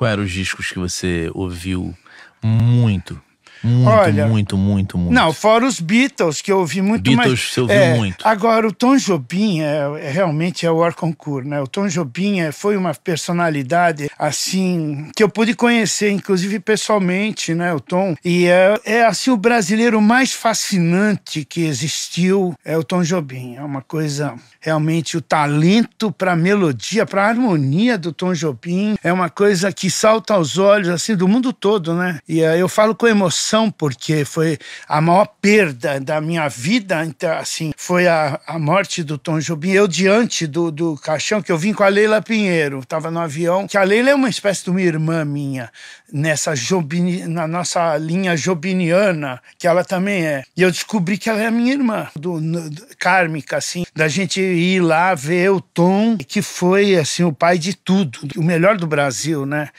Quais eram os discos que você ouviu muito muito, Olha, muito, muito, muito. Não, fora os Beatles, que eu ouvi muito mais. Beatles, você ouviu é, muito. Agora, o Tom Jobim é, é realmente é o Arconcourt, né? O Tom Jobim é, foi uma personalidade, assim, que eu pude conhecer, inclusive pessoalmente, né? O Tom. E é, é assim, o brasileiro mais fascinante que existiu é o Tom Jobim. É uma coisa, realmente, o talento para melodia, para harmonia do Tom Jobim é uma coisa que salta aos olhos, assim, do mundo todo, né? E eh, eu falo com emoção porque foi a maior perda da minha vida, então, assim, foi a, a morte do Tom Jobim. Eu, diante do, do caixão, que eu vim com a Leila Pinheiro, estava no avião, que a Leila é uma espécie de uma irmã minha, nessa Jobini, na nossa linha jobiniana, que ela também é. E eu descobri que ela é a minha irmã, do, do kármica, assim, da gente ir lá ver o Tom, que foi, assim, o pai de tudo, o melhor do Brasil, né?